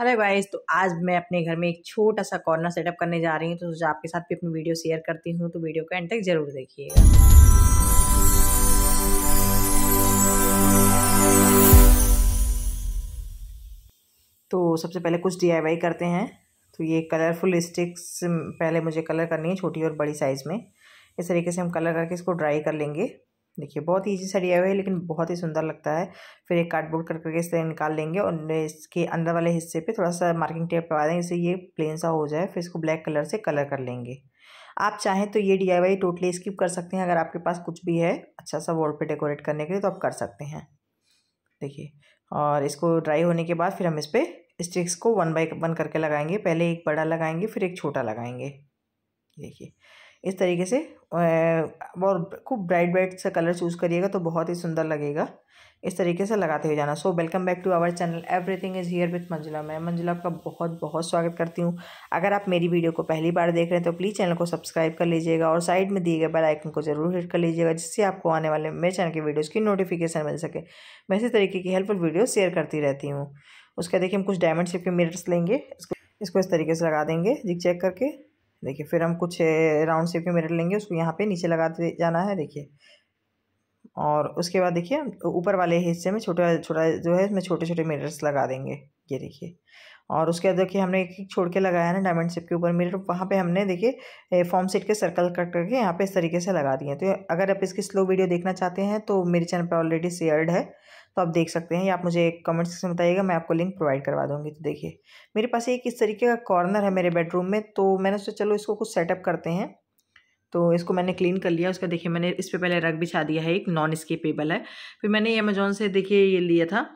hello guys तो आज मैं अपने घर में एक छोटा सा कॉर्नर सेटअप करने जा रही हूँ तो जो आपके साथ भी अपनी वीडियो शेयर करती हूँ तो वीडियो को एंड तक जरूर देखिएगा तो सबसे पहले कुछ डीआईवाई करते हैं तो ये कलरफुल स्टिक्स पहले मुझे कलर करनी है छोटी और बड़ी साइज़ में इस तरीके से हम कलर करके इसको ड्राई कर लेंगे देखिए बहुत ईजी सा डी है लेकिन बहुत ही सुंदर लगता है फिर एक कार्डबोर्ड कर करके इस तरह निकाल लेंगे और इसके अंदर वाले हिस्से पे थोड़ा सा मार्किंग टेप लगा देंगे इससे ये प्लेन सा हो जाए फिर इसको ब्लैक कलर से कलर कर लेंगे आप चाहें तो ये डी टोटली स्किप कर सकते हैं अगर आपके पास कुछ भी है अच्छा सा वॉल पर डेकोरेट करने के लिए तो आप कर सकते हैं देखिए और इसको ड्राई होने के बाद फिर हम इस पर स्टिक्स को वन बाई वन करके लगाएंगे पहले एक बड़ा लगाएंगे फिर एक छोटा लगाएंगे देखिए इस तरीके से और खूब ब्राइट ब्राइट सा कलर चूज़ करिएगा तो बहुत ही सुंदर लगेगा इस तरीके से लगाते हुए जाना so welcome back to our channel everything is here with Manjila मैं मंजिला आपका बहुत बहुत स्वागत करती हूँ अगर आप मेरी वीडियो को पहली बार देख रहे हैं तो प्लीज़ चैनल को सब्सक्राइब कर लीजिएगा और साइड में दिए गए बेल आइकन को जरूर हिट कर लीजिएगा जिससे आपको आने वाले मेरे चैनल की वीडियोज़ की नोटिफिकेशन मिल सके मैं इसी तरीके की हेल्पफुल वीडियो शेयर करती रहती हूँ उसका देखिए हम कुछ डायमंड शेप के मिरर्स लेंगे इसको इस तरीके से लगा देंगे जिक चेक करके देखिए फिर हम कुछ राउंड शेप के मिरर लेंगे उसको यहाँ पे नीचे लगाते जाना है देखिए और उसके बाद देखिए ऊपर वाले हिस्से में छोटा छोटा जो है इसमें छोटे छोटे मिरर्स लगा देंगे ये देखिए और उसके बाद देखिए हमने एक छोड़ के लगाया ना डायमंड शेप के ऊपर मिरर तो वहाँ पे हमने देखिए फॉर्म सेट के सर्कल कट करके यहाँ पे इस तरीके से लगा दिए तो अगर आप इसकी स्लो वीडियो देखना चाहते हैं तो मेरे चैनल पर ऑलरेडी शेयर्ड है तो आप देख सकते हैं या आप मुझे कमेंट सेक्शन में बताइएगा मैं आपको लिंक प्रोवाइड करवा दूँगी तो देखिए मेरे पास एक इस तरीके का कॉर्नर है मेरे बेडरूम में तो मैंने सोचा चलो इसको कुछ सेटअप करते हैं तो इसको मैंने क्लीन कर लिया उसका देखिए मैंने इस पर पहले रग बिछा दिया है एक नॉन स्केपेबल है फिर मैंने अमेजोन से देखिए ये लिया था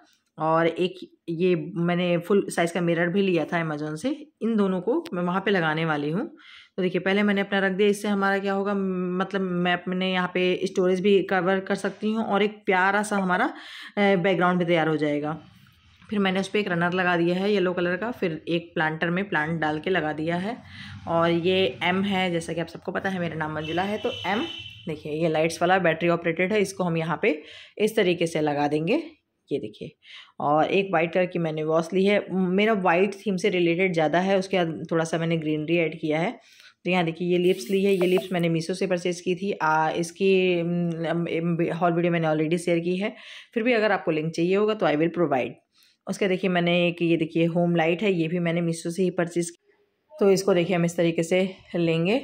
और एक ये मैंने फुल साइज़ का मिरर भी लिया था अमेजोन से इन दोनों को मैं वहाँ पे लगाने वाली हूँ तो देखिए पहले मैंने अपना रख दिया इससे हमारा क्या होगा मतलब मैं अपने यहाँ पे स्टोरेज भी कवर कर सकती हूँ और एक प्यारा सा हमारा बैकग्राउंड भी तैयार हो जाएगा फिर मैंने उस पर एक रनर लगा दिया है येलो कलर का फिर एक प्लांटर में प्लांट डाल के लगा दिया है और ये एम है जैसा कि आप सबको पता है मेरा नाम मंजिला है तो एम देखिए ये लाइट्स वाला बैटरी ऑपरेटेड है इसको हम यहाँ पे इस तरीके से लगा देंगे ये देखिए और एक वाइट कलर की मैंने वॉश ली है मेरा वाइट थीम से रिलेटेड ज़्यादा है उसके बाद थोड़ा सा मैंने ग्रीनरी ऐड किया है तो यहाँ देखिए ये लिप्स ली है ये लिप्स मैंने मीशो से परचेज़ की थी आ, इसकी हॉल वीडियो मैंने ऑलरेडी शेयर की है फिर भी अगर आपको लिंक चाहिए होगा तो आई विल प्रोवाइड उसके देखिए मैंने एक ये देखिए होम लाइट है ये भी मैंने मीशो से ही परचेज़ की तो इसको देखिए हम इस तरीके से लेंगे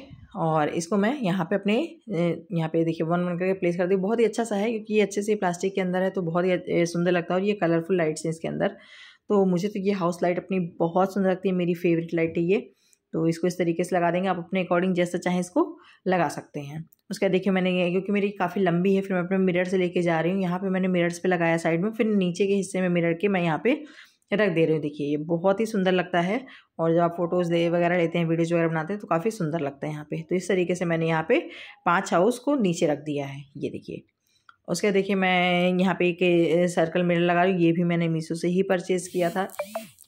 और इसको मैं यहाँ पे अपने यहाँ पे देखिए वन वन करके प्लेस कर दी बहुत ही अच्छा सा है क्योंकि ये अच्छे से प्लास्टिक के अंदर है तो बहुत ही सुंदर लगता है और ये कलरफुल लाइट्स हैं इसके अंदर तो मुझे तो ये हाउस लाइट अपनी बहुत सुंदर लगती है मेरी फेवरेट लाइट है ये तो इसको इस तरीके से लगा देंगे आप अपने अकॉर्डिंग जैसा चाहें इसको लगा सकते हैं उसके बाद देखिए मैंने ये क्योंकि मेरी काफ़ी लंबी है फिर मैं अपने मिरर से लेके जा रही हूँ यहाँ पे मैंने मिरर्स पे लगाया साइड में फिर नीचे के हिस्से में मिरर के मैं यहाँ पे रख दे रही हूँ देखिए ये बहुत ही सुंदर लगता है और जब आप फोटोज़ दे वगैरह लेते हैं वीडियोज़ वगैरह बनाते हैं तो काफ़ी सुंदर लगता है यहाँ पे तो इस तरीके से मैंने यहाँ पे पांच हाउस को नीचे रख दिया है ये देखिए उसके बाद देखिए मैं यहाँ पे एक सर्कल मिरर लगा रही हूँ ये भी मैंने मीशो से ही परचेज़ किया था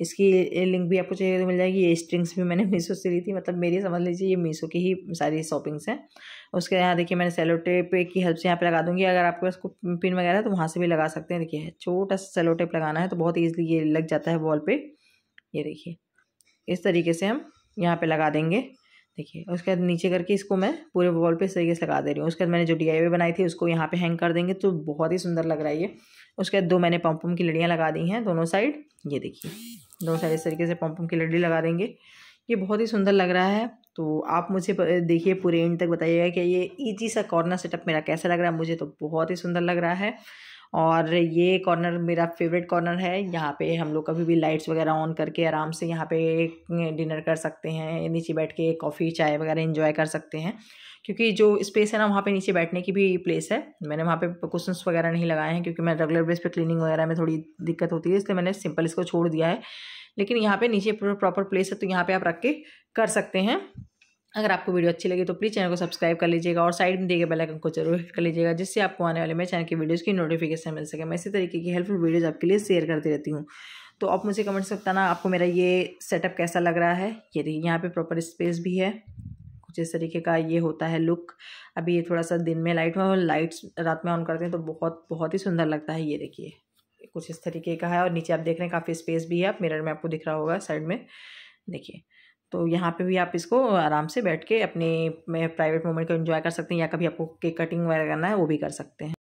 इसकी लिंक भी आपको चाहिए तो मिल जाएगी ये स्ट्रिंग्स भी मैंने मीशो से ली थी मतलब मेरी समझ लीजिए ये मीशो की ही सारी शॉपिंग्स हैं उसके यहाँ देखिए मैंने सेलो टेप की हेल्प से यहाँ पे लगा दूंगी अगर आपके इसको पिन वगैरह है तो वहाँ से भी लगा सकते हैं देखिए छोटा सा सेलो टेप लगाना है तो बहुत ईजिली ये लग जाता है वॉल पर ये देखिए इस तरीके से हम यहाँ पर लगा देंगे देखिए उसके बाद नीचे करके इसको मैं पूरे वॉल पे तरीके से लगा दे रही हूँ उसके बाद मैंने जो डी आई बनाई थी उसको यहाँ पे हैंग कर देंगे तो बहुत ही सुंदर लग रहा है ये उसके बाद दो मैंने पम्पम की लड़ियाँ लगा दी हैं दोनों साइड ये देखिए दोनों साइड इस तरीके से पम्पम की लड़ी लगा देंगे ये बहुत ही सुंदर लग रहा है तो आप मुझे देखिए पूरे एंड तक बताइएगा कि ये ईजी सा कॉर्नर सेटअप मेरा कैसा लग रहा है मुझे तो बहुत ही सुंदर लग रहा है और ये कॉर्नर मेरा फेवरेट कॉर्नर है यहाँ पे हम लोग कभी भी लाइट्स वगैरह ऑन करके आराम से यहाँ पे डिनर कर सकते हैं नीचे बैठ के कॉफ़ी चाय वगैरह इन्जॉय कर सकते हैं क्योंकि जो स्पेस है ना वहाँ पे नीचे बैठने की भी प्लेस है मैंने वहाँ पे कुशंस वगैरह नहीं लगाए हैं क्योंकि मैं रेगुलर बेस पे क्लीनिंग वगैरह में थोड़ी दिक्कत होती है इसलिए मैंने सिंपल इसको छोड़ दिया है लेकिन यहाँ पे नीचे प्रॉपर प्लेस है तो यहाँ पे आप रख के कर सकते हैं अगर आपको वीडियो अच्छी लगी तो प्लीज़ चैनल को सब्सक्राइब कर लीजिएगा और साइड में दिए गए बेल आइकन को जरूर हिट कर लीजिएगा जिससे आपको आने वाले मेरे चैनल की वीडियोज़ की नोटिफिकेशन मिल सके मैं इसी तरीके की हेल्पफुल वीडियोज़ आपके लिए शेयर करती रहती हूँ तो आप मुझे कमेंट से बताना आपको मेरा ये सेटअप कैसा लग रहा है ये देखिए यहाँ पर प्रॉपर स्पेस भी है कुछ इस तरीके का ये होता है लुक अभी ये थोड़ा सा दिन में लाइट में और लाइट्स रात में ऑन करते हैं तो बहुत बहुत ही सुंदर लगता है ये देखिए कुछ इस तरीके का है और नीचे आप देख रहे हैं काफ़ी स्पेस भी है आप मिरर में आपको दिख रहा होगा साइड में देखिए तो यहाँ पे भी आप इसको आराम से बैठ के अपने प्राइवेट मोमेंट को एंजॉय कर सकते हैं या कभी आपको केक कटिंग वगैरह करना है वो भी कर सकते हैं